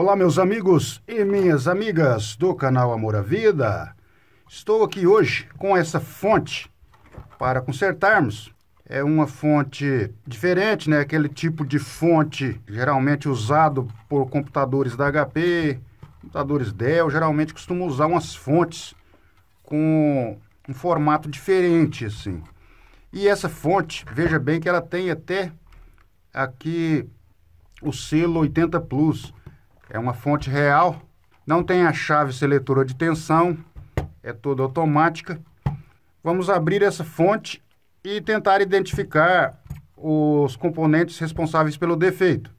Olá, meus amigos e minhas amigas do canal Amor à Vida. Estou aqui hoje com essa fonte para consertarmos. É uma fonte diferente, né? Aquele tipo de fonte geralmente usado por computadores da HP, computadores Dell. Geralmente costumam usar umas fontes com um formato diferente, assim. E essa fonte, veja bem que ela tem até aqui o selo 80 Plus é uma fonte real, não tem a chave seletora de tensão, é toda automática. Vamos abrir essa fonte e tentar identificar os componentes responsáveis pelo defeito.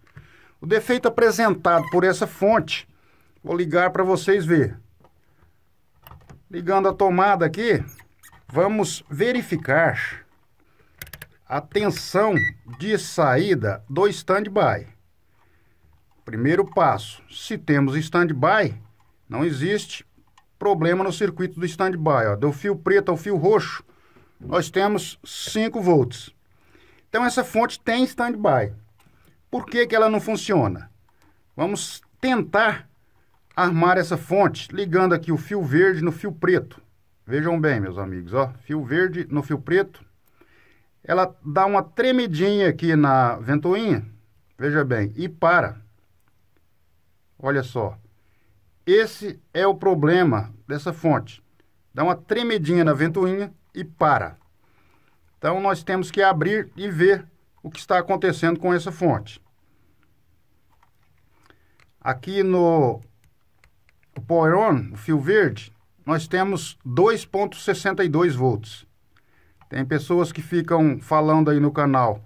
O defeito apresentado por essa fonte, vou ligar para vocês ver. Ligando a tomada aqui, vamos verificar a tensão de saída do standby. Primeiro passo: se temos stand-by, não existe problema no circuito do stand-by. Do fio preto ao fio roxo, nós temos 5 volts. Então, essa fonte tem stand-by. Por que, que ela não funciona? Vamos tentar armar essa fonte ligando aqui o fio verde no fio preto. Vejam bem, meus amigos, ó, fio verde no fio preto. Ela dá uma tremidinha aqui na ventoinha, veja bem, e para. Olha só. Esse é o problema dessa fonte. Dá uma tremedinha na ventoinha e para. Então nós temos que abrir e ver o que está acontecendo com essa fonte. Aqui no power on, o fio verde, nós temos 2.62 volts. Tem pessoas que ficam falando aí no canal,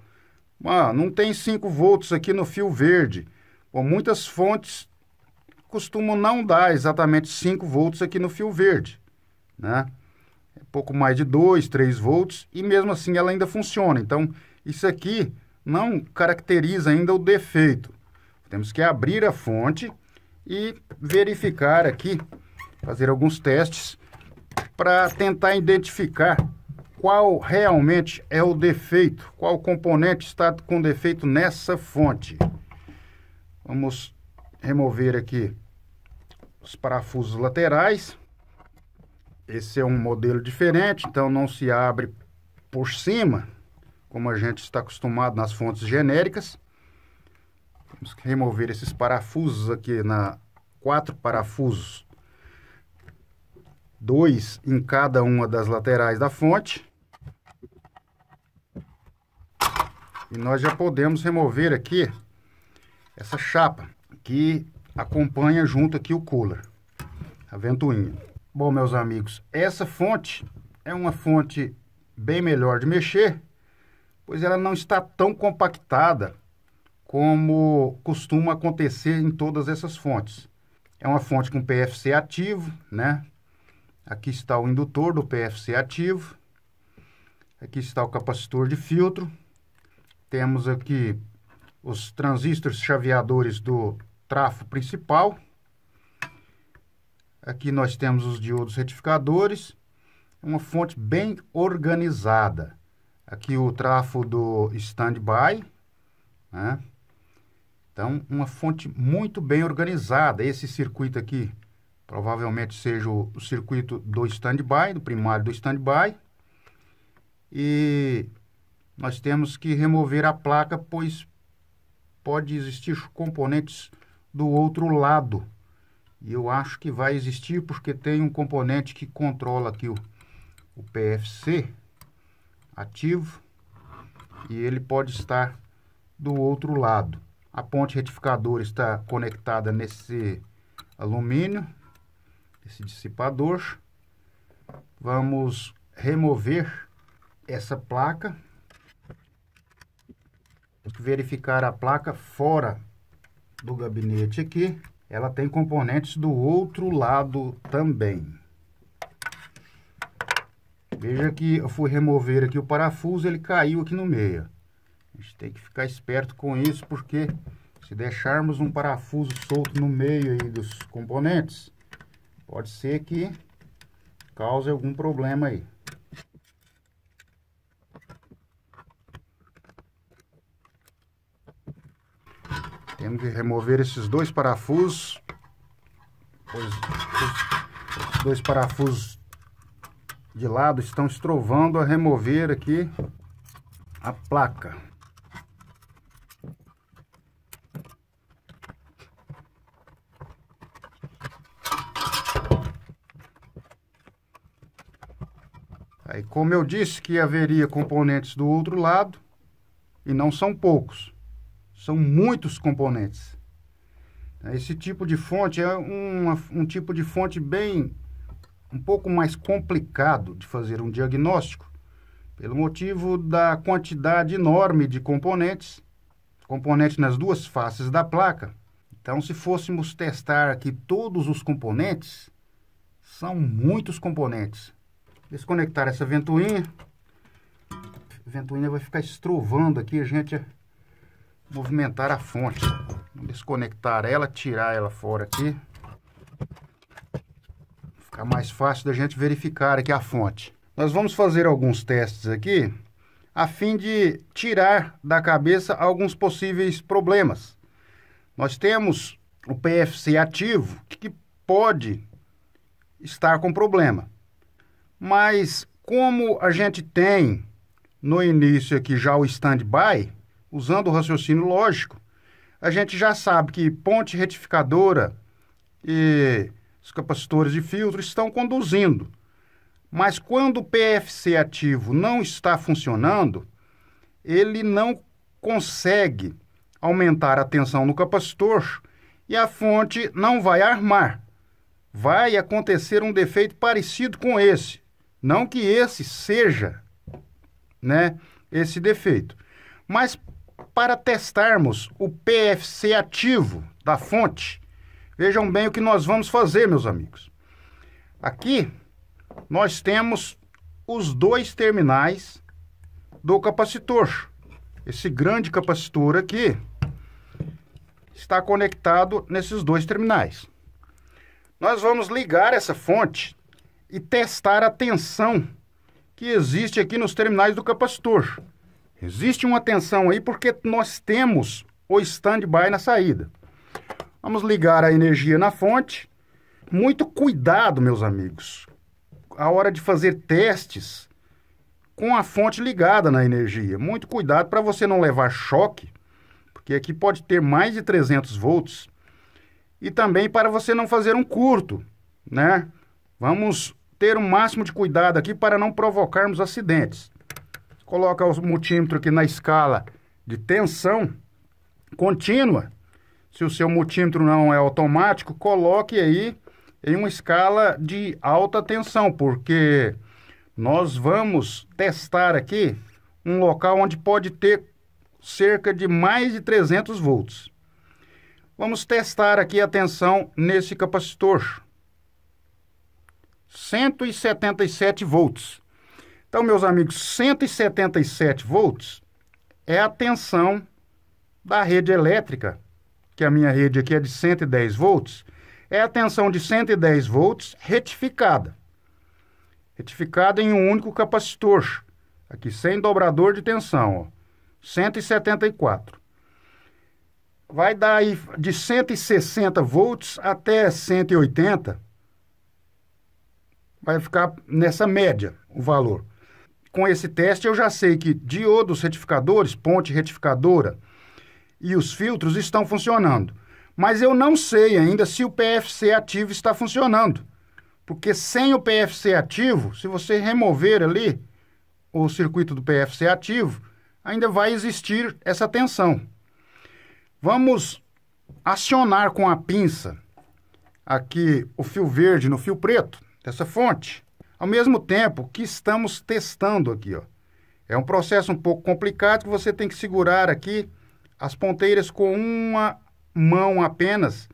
ah, não tem 5 volts aqui no fio verde. Bom, muitas fontes costumam não dar exatamente 5 volts aqui no fio verde, né? É pouco mais de 2, 3 volts e mesmo assim ela ainda funciona. Então, isso aqui não caracteriza ainda o defeito. Temos que abrir a fonte e verificar aqui, fazer alguns testes para tentar identificar qual realmente é o defeito, qual componente está com defeito nessa fonte. Vamos remover aqui os parafusos laterais. Esse é um modelo diferente, então não se abre por cima, como a gente está acostumado nas fontes genéricas. Temos que remover esses parafusos aqui, na quatro parafusos, dois em cada uma das laterais da fonte. E nós já podemos remover aqui essa chapa, que acompanha junto aqui o cooler, a ventoinha. Bom, meus amigos, essa fonte é uma fonte bem melhor de mexer, pois ela não está tão compactada como costuma acontecer em todas essas fontes. É uma fonte com PFC ativo, né? Aqui está o indutor do PFC ativo. Aqui está o capacitor de filtro. Temos aqui os transistores chaveadores do trafo principal. Aqui nós temos os diodos retificadores, uma fonte bem organizada. Aqui o trafo do standby, né? Então, uma fonte muito bem organizada. Esse circuito aqui provavelmente seja o, o circuito do standby, do primário do standby. E nós temos que remover a placa, pois pode existir componentes do outro lado. E eu acho que vai existir porque tem um componente que controla aqui o, o PFC ativo e ele pode estar do outro lado. A ponte retificadora está conectada nesse alumínio, esse dissipador. Vamos remover essa placa. Verificar a placa fora do gabinete aqui, ela tem componentes do outro lado também. Veja que eu fui remover aqui o parafuso, ele caiu aqui no meio. A gente tem que ficar esperto com isso, porque se deixarmos um parafuso solto no meio aí dos componentes, pode ser que cause algum problema aí. Temos que remover esses dois parafusos. Pois os dois parafusos de lado estão estrovando a remover aqui a placa. Aí, como eu disse que haveria componentes do outro lado, e não são poucos. São muitos componentes. Esse tipo de fonte é um um tipo de fonte bem um pouco mais complicado de fazer um diagnóstico, pelo motivo da quantidade enorme de componentes, componentes nas duas faces da placa. Então, se fôssemos testar aqui todos os componentes, são muitos componentes. Desconectar essa ventoinha. A ventoinha vai ficar estrovando aqui, a gente movimentar a fonte. Vou desconectar ela, tirar ela fora aqui. Fica mais fácil da gente verificar aqui a fonte. Nós vamos fazer alguns testes aqui a fim de tirar da cabeça alguns possíveis problemas. Nós temos o PFC ativo que pode estar com problema. Mas como a gente tem no início aqui já o standby, usando o raciocínio lógico, a gente já sabe que ponte retificadora e os capacitores de filtro estão conduzindo. Mas quando o PFC ativo não está funcionando, ele não consegue aumentar a tensão no capacitor e a fonte não vai armar. Vai acontecer um defeito parecido com esse. Não que esse seja, né, esse defeito. Mas para testarmos o PFC ativo da fonte. Vejam bem o que nós vamos fazer, meus amigos. Aqui nós temos os dois terminais do capacitor. Esse grande capacitor aqui está conectado nesses dois terminais. Nós vamos ligar essa fonte e testar a tensão que existe aqui nos terminais do capacitor. Existe uma tensão aí porque nós temos o stand-by na saída. Vamos ligar a energia na fonte. Muito cuidado, meus amigos, a hora de fazer testes com a fonte ligada na energia. Muito cuidado para você não levar choque, porque aqui pode ter mais de 300 volts. E também para você não fazer um curto, né? Vamos ter o um máximo de cuidado aqui para não provocarmos acidentes coloca o multímetro aqui na escala de tensão contínua. Se o seu multímetro não é automático, coloque aí em uma escala de alta tensão, porque nós vamos testar aqui um local onde pode ter cerca de mais de 300 volts. Vamos testar aqui a tensão nesse capacitor. 177 volts. Então, meus amigos, 177 volts é a tensão da rede elétrica, que a minha rede aqui é de 110 volts, é a tensão de 110 volts retificada. Retificada em um único capacitor, aqui sem dobrador de tensão, ó, 174. Vai dar aí de 160 volts até 180, vai ficar nessa média o valor com esse teste eu já sei que diodos retificadores, ponte retificadora e os filtros estão funcionando. Mas eu não sei ainda se o PFC ativo está funcionando. Porque sem o PFC ativo, se você remover ali o circuito do PFC ativo, ainda vai existir essa tensão. Vamos acionar com a pinça aqui o fio verde no fio preto dessa fonte ao mesmo tempo que estamos testando aqui, ó. É um processo um pouco complicado que você tem que segurar aqui as ponteiras com uma mão apenas,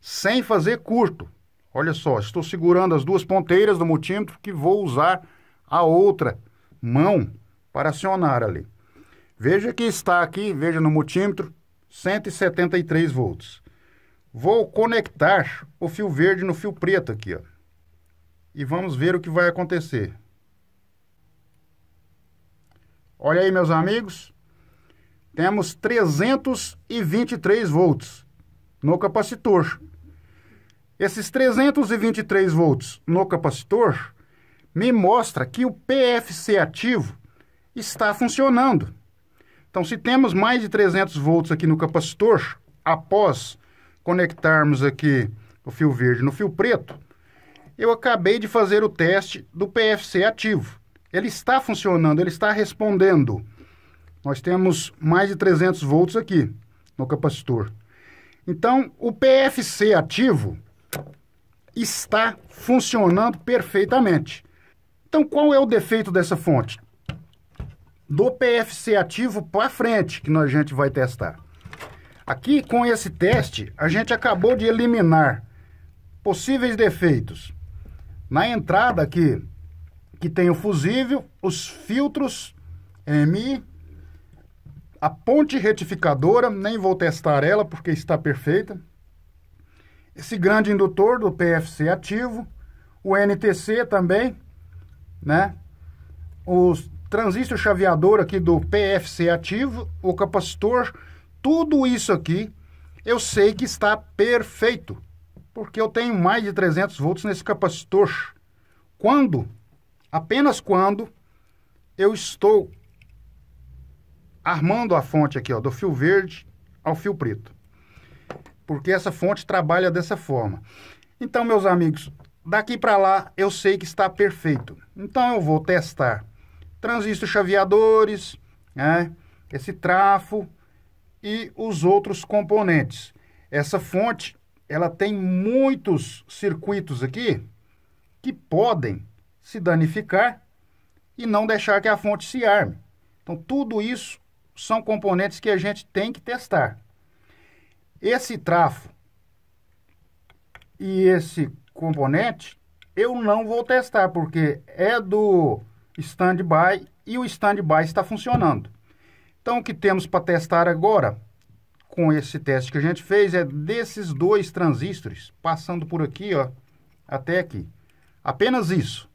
sem fazer curto. Olha só, estou segurando as duas ponteiras do multímetro que vou usar a outra mão para acionar ali. Veja que está aqui, veja no multímetro, 173 volts. Vou conectar o fio verde no fio preto aqui, ó e vamos ver o que vai acontecer. Olha aí, meus amigos. Temos 323 volts no capacitor. Esses 323 volts no capacitor me mostra que o PFC ativo está funcionando. Então, se temos mais de 300 volts aqui no capacitor, após conectarmos aqui o fio verde no fio preto, eu acabei de fazer o teste do PFC ativo. Ele está funcionando, ele está respondendo. Nós temos mais de 300 volts aqui no capacitor. Então, o PFC ativo está funcionando perfeitamente. Então, qual é o defeito dessa fonte? Do PFC ativo para frente que a gente vai testar. Aqui, com esse teste, a gente acabou de eliminar possíveis defeitos. Na entrada aqui, que tem o fusível, os filtros MI, a ponte retificadora, nem vou testar ela porque está perfeita. Esse grande indutor do PFC ativo, o NTC também, né? Os transistor chaveador aqui do PFC ativo, o capacitor, tudo isso aqui eu sei que está perfeito porque eu tenho mais de 300 volts nesse capacitor. Quando, apenas quando, eu estou armando a fonte aqui, ó, do fio verde ao fio preto. Porque essa fonte trabalha dessa forma. Então, meus amigos, daqui para lá eu sei que está perfeito. Então eu vou testar transistor chaveadores, né, esse trafo e os outros componentes. Essa fonte ela tem muitos circuitos aqui que podem se danificar e não deixar que a fonte se arme. Então, tudo isso são componentes que a gente tem que testar. Esse trafo e esse componente eu não vou testar porque é do standby e o standby está funcionando. Então, o que temos para testar agora com esse teste que a gente fez é desses dois transistores, passando por aqui, ó, até aqui. Apenas isso.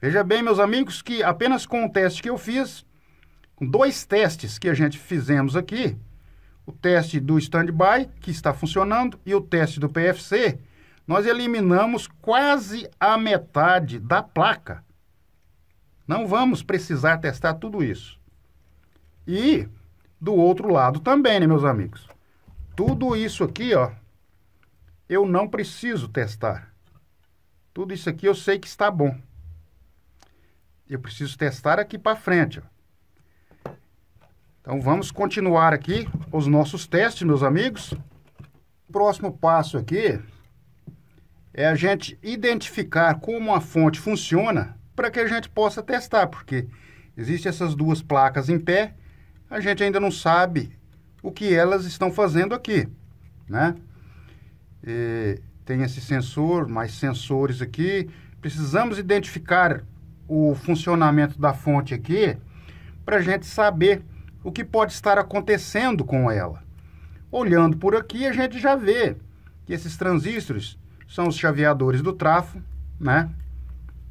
Veja bem, meus amigos, que apenas com o teste que eu fiz, com dois testes que a gente fizemos aqui, o teste do standby, que está funcionando, e o teste do PFC, nós eliminamos quase a metade da placa. Não vamos precisar testar tudo isso. E do outro lado também, né, meus amigos? Tudo isso aqui, ó, eu não preciso testar. Tudo isso aqui eu sei que está bom. Eu preciso testar aqui para frente, ó. Então vamos continuar aqui os nossos testes, meus amigos. O próximo passo aqui é a gente identificar como a fonte funciona para que a gente possa testar, porque existem essas duas placas em pé, a gente ainda não sabe o que elas estão fazendo aqui, né? E tem esse sensor, mais sensores aqui. Precisamos identificar o funcionamento da fonte aqui para a gente saber o que pode estar acontecendo com ela. Olhando por aqui, a gente já vê que esses transistores são os chaveadores do trafo, né?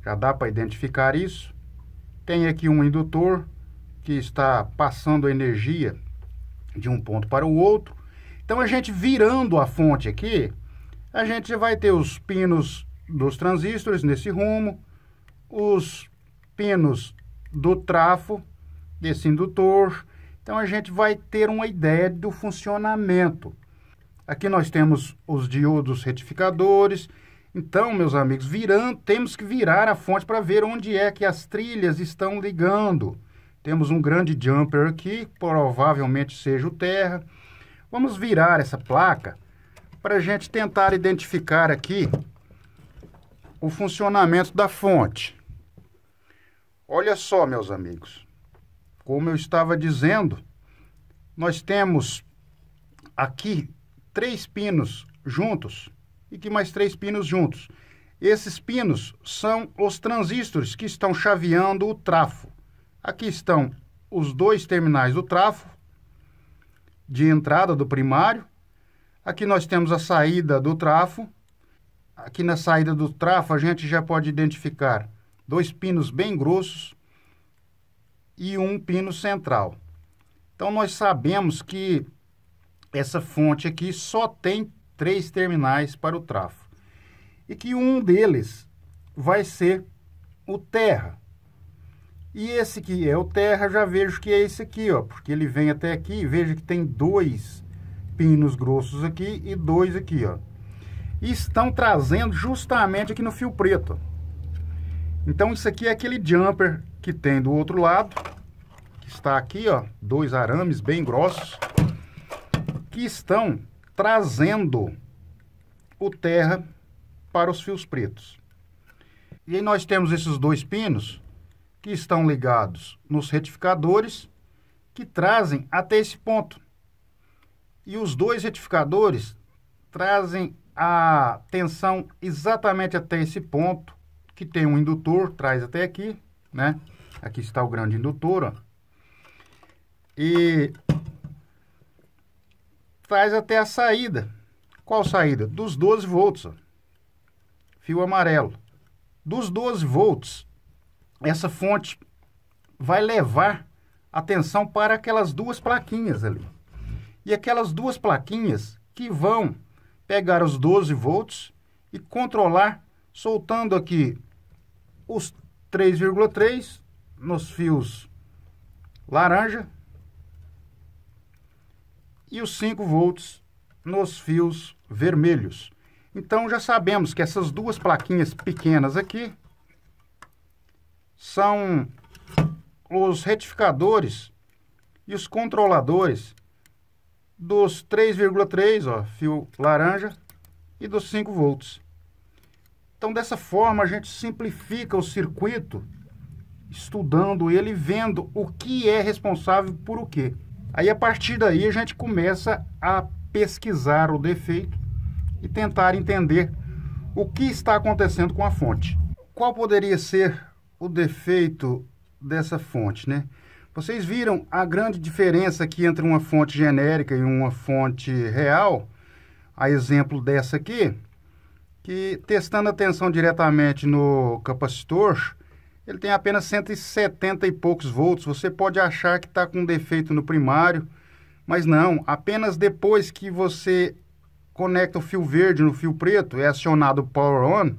Já dá para identificar isso. Tem aqui um indutor que está passando energia de um ponto para o outro. Então, a gente virando a fonte aqui, a gente vai ter os pinos dos transistores nesse rumo, os pinos do trafo, desse indutor. Então, a gente vai ter uma ideia do funcionamento. Aqui nós temos os diodos retificadores. Então, meus amigos, virando, temos que virar a fonte para ver onde é que as trilhas estão ligando. Temos um grande jumper aqui, provavelmente seja o terra. Vamos virar essa placa para a gente tentar identificar aqui o funcionamento da fonte. Olha só, meus amigos, como eu estava dizendo, nós temos aqui três pinos juntos e que mais três pinos juntos. Esses pinos são os transistores que estão chaveando o trafo. Aqui estão os dois terminais do tráfego de entrada do primário. Aqui nós temos a saída do trafo. Aqui na saída do trafo a gente já pode identificar dois pinos bem grossos e um pino central. Então nós sabemos que essa fonte aqui só tem três terminais para o trafo e que um deles vai ser o terra. E esse que é o terra, já vejo que é esse aqui, ó, porque ele vem até aqui veja que tem dois pinos grossos aqui e dois aqui, ó. E estão trazendo justamente aqui no fio preto. Então isso aqui é aquele jumper que tem do outro lado, que está aqui, ó, dois arames bem grossos, que estão trazendo o terra para os fios pretos. E aí nós temos esses dois pinos que estão ligados nos retificadores, que trazem até esse ponto. E os dois retificadores trazem a tensão exatamente até esse ponto, que tem um indutor, traz até aqui, né? Aqui está o grande indutor, ó. E traz até a saída. Qual saída? Dos 12 volts, ó. Fio amarelo. Dos 12 volts, essa fonte vai levar atenção para aquelas duas plaquinhas ali. E aquelas duas plaquinhas que vão pegar os 12 volts e controlar, soltando aqui os 3,3 nos fios laranja e os 5 volts nos fios vermelhos. Então já sabemos que essas duas plaquinhas pequenas aqui são os retificadores e os controladores dos 3,3, fio laranja, e dos 5 volts. Então, dessa forma, a gente simplifica o circuito, estudando ele e vendo o que é responsável por o quê. Aí, a partir daí, a gente começa a pesquisar o defeito e tentar entender o que está acontecendo com a fonte. Qual poderia ser o defeito dessa fonte, né? Vocês viram a grande diferença aqui entre uma fonte genérica e uma fonte real? A exemplo dessa aqui, que testando a tensão diretamente no capacitor, ele tem apenas 170 e poucos volts. Você pode achar que está com defeito no primário, mas não. Apenas depois que você conecta o fio verde no fio preto, é acionado o power on,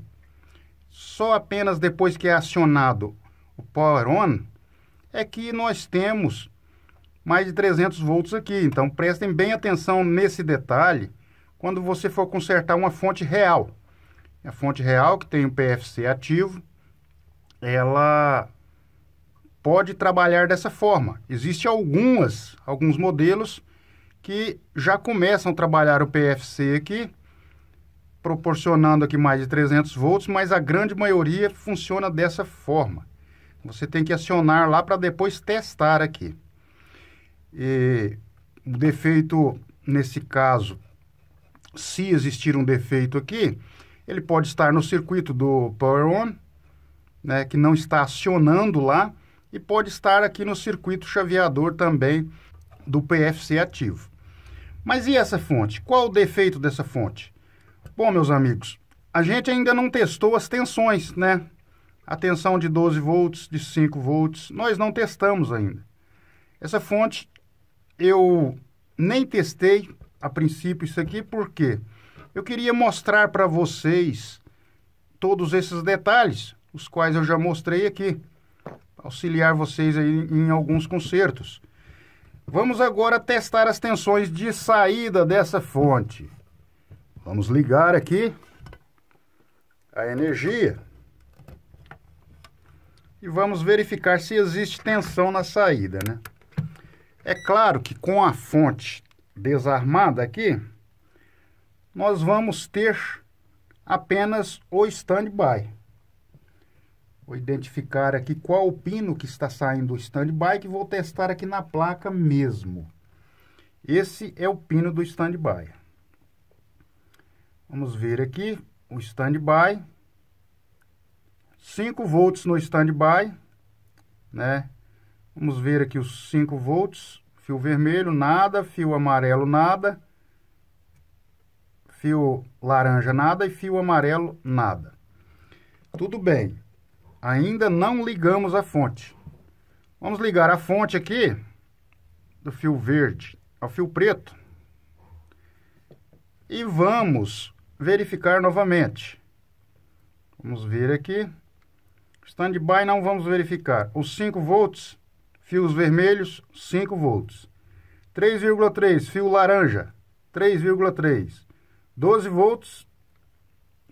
só apenas depois que é acionado o power on, é que nós temos mais de 300 volts aqui. Então, prestem bem atenção nesse detalhe quando você for consertar uma fonte real. É a fonte real, que tem o PFC ativo, ela pode trabalhar dessa forma. Existem algumas, alguns modelos que já começam a trabalhar o PFC aqui, proporcionando aqui mais de 300 volts, mas a grande maioria funciona dessa forma. Você tem que acionar lá para depois testar aqui. E, o defeito, nesse caso, se existir um defeito aqui, ele pode estar no circuito do Power On, né, que não está acionando lá, e pode estar aqui no circuito chaveador também do PFC ativo. Mas e essa fonte? Qual o defeito dessa fonte? Bom, meus amigos, a gente ainda não testou as tensões, né? A tensão de 12 volts, de 5 volts, nós não testamos ainda. Essa fonte eu nem testei a princípio isso aqui, porque eu queria mostrar para vocês todos esses detalhes, os quais eu já mostrei aqui, auxiliar vocês aí em alguns concertos. Vamos agora testar as tensões de saída dessa fonte. Vamos ligar aqui a energia. E vamos verificar se existe tensão na saída, né? É claro que com a fonte desarmada aqui, nós vamos ter apenas o standby. Vou identificar aqui qual o pino que está saindo do standby, que vou testar aqui na placa mesmo. Esse é o pino do standby. Vamos ver aqui o standby. 5 volts no standby, né? Vamos ver aqui os 5 volts. Fio vermelho, nada. Fio amarelo, nada. Fio laranja, nada. E fio amarelo, nada. Tudo bem. Ainda não ligamos a fonte. Vamos ligar a fonte aqui do fio verde ao fio preto. E vamos verificar novamente. Vamos ver aqui. Standby não vamos verificar. Os 5 volts, fios vermelhos, 5 volts. 3,3, fio laranja, 3,3. 12 volts,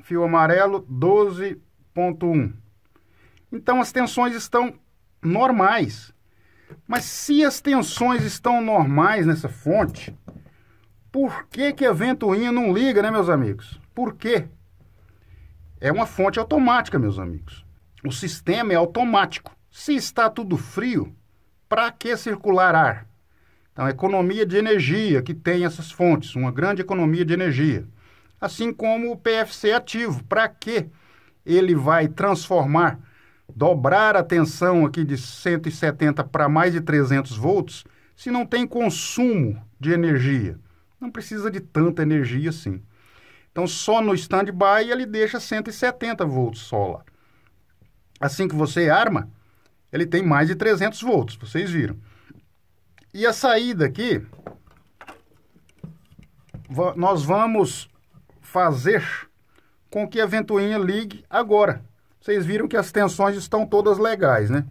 fio amarelo, 12,1. Então as tensões estão normais. Mas se as tensões estão normais nessa fonte, por que, que a ventoinha não liga, né, meus amigos? Por quê? É uma fonte automática, meus amigos. O sistema é automático. Se está tudo frio, para que circular ar? Então, a economia de energia que tem essas fontes, uma grande economia de energia. Assim como o PFC ativo, para que ele vai transformar, dobrar a tensão aqui de 170 para mais de 300 volts, se não tem consumo de energia? não precisa de tanta energia assim. Então, só no standby ele deixa 170 volts só lá. Assim que você arma, ele tem mais de 300 volts, vocês viram. E a saída aqui, nós vamos fazer com que a ventoinha ligue agora. Vocês viram que as tensões estão todas legais, né?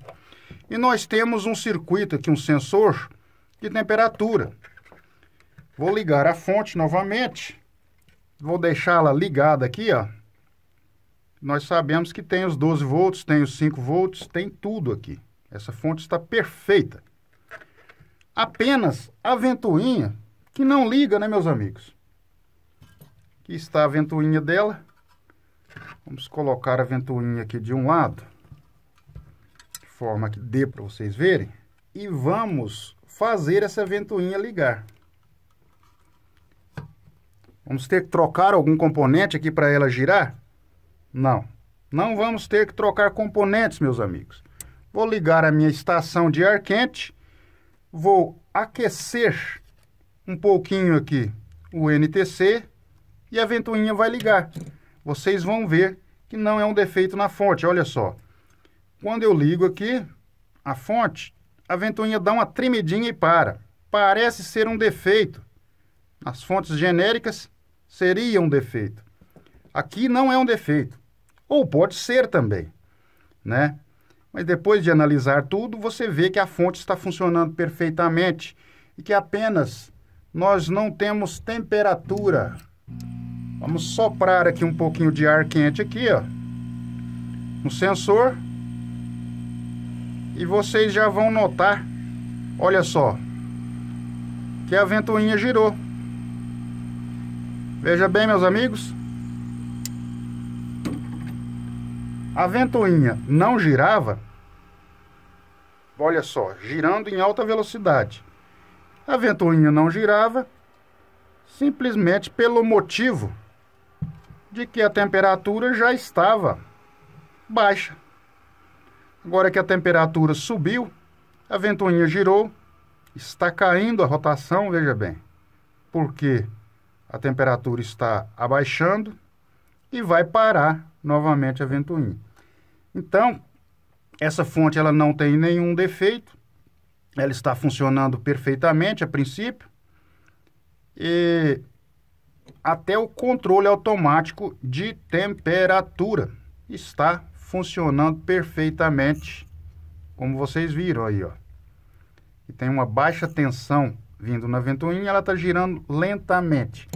E nós temos um circuito aqui, um sensor de temperatura. Vou ligar a fonte novamente. Vou deixá-la ligada aqui, ó. Nós sabemos que tem os 12 volts, tem os 5 volts, tem tudo aqui. Essa fonte está perfeita. Apenas a ventoinha, que não liga, né, meus amigos? Aqui está a ventoinha dela. Vamos colocar a ventoinha aqui de um lado, de forma que dê para vocês verem. E vamos fazer essa ventoinha ligar. Vamos ter que trocar algum componente aqui para ela girar? Não. Não vamos ter que trocar componentes, meus amigos. Vou ligar a minha estação de ar quente. Vou aquecer um pouquinho aqui o NTC e a ventoinha vai ligar. Vocês vão ver que não é um defeito na fonte, olha só. Quando eu ligo aqui a fonte, a ventoinha dá uma tremidinha e para. Parece ser um defeito. As fontes genéricas, seria um defeito. Aqui não é um defeito. Ou pode ser também, né? Mas depois de analisar tudo, você vê que a fonte está funcionando perfeitamente e que apenas nós não temos temperatura. Vamos soprar aqui um pouquinho de ar quente aqui, ó. No sensor. E vocês já vão notar, olha só, que a ventoinha girou. Veja bem, meus amigos. A ventoinha não girava. Olha só, girando em alta velocidade. A ventoinha não girava simplesmente pelo motivo de que a temperatura já estava baixa. Agora que a temperatura subiu, a ventoinha girou, está caindo a rotação, veja bem. Por quê? a temperatura está abaixando e vai parar novamente a ventoinha. Então, essa fonte ela não tem nenhum defeito, ela está funcionando perfeitamente a princípio e até o controle automático de temperatura está funcionando perfeitamente, como vocês viram aí, ó. E tem uma baixa tensão vindo na ventoinha, ela está girando lentamente.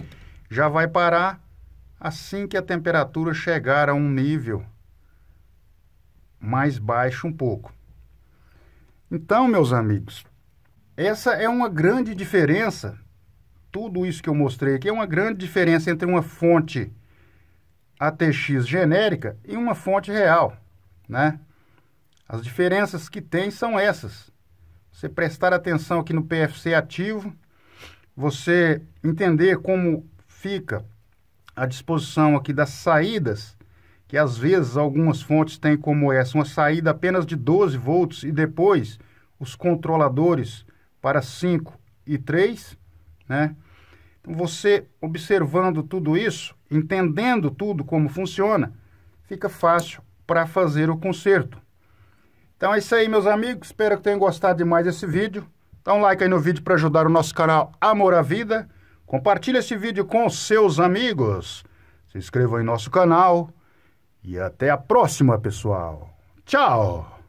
Já vai parar assim que a temperatura chegar a um nível mais baixo um pouco. Então, meus amigos, essa é uma grande diferença. Tudo isso que eu mostrei aqui é uma grande diferença entre uma fonte ATX genérica e uma fonte real, né? As diferenças que tem são essas você prestar atenção aqui no PFC ativo, você entender como fica a disposição aqui das saídas, que às vezes algumas fontes têm como essa uma saída apenas de 12 volts e depois os controladores para 5 e 3, né? Então você observando tudo isso, entendendo tudo como funciona, fica fácil para fazer o conserto. Então é isso aí, meus amigos. Espero que tenham gostado de mais desse vídeo. Dá um like aí no vídeo para ajudar o nosso canal Amor à Vida. Compartilhe esse vídeo com seus amigos. Se inscreva em nosso canal. E até a próxima, pessoal. Tchau!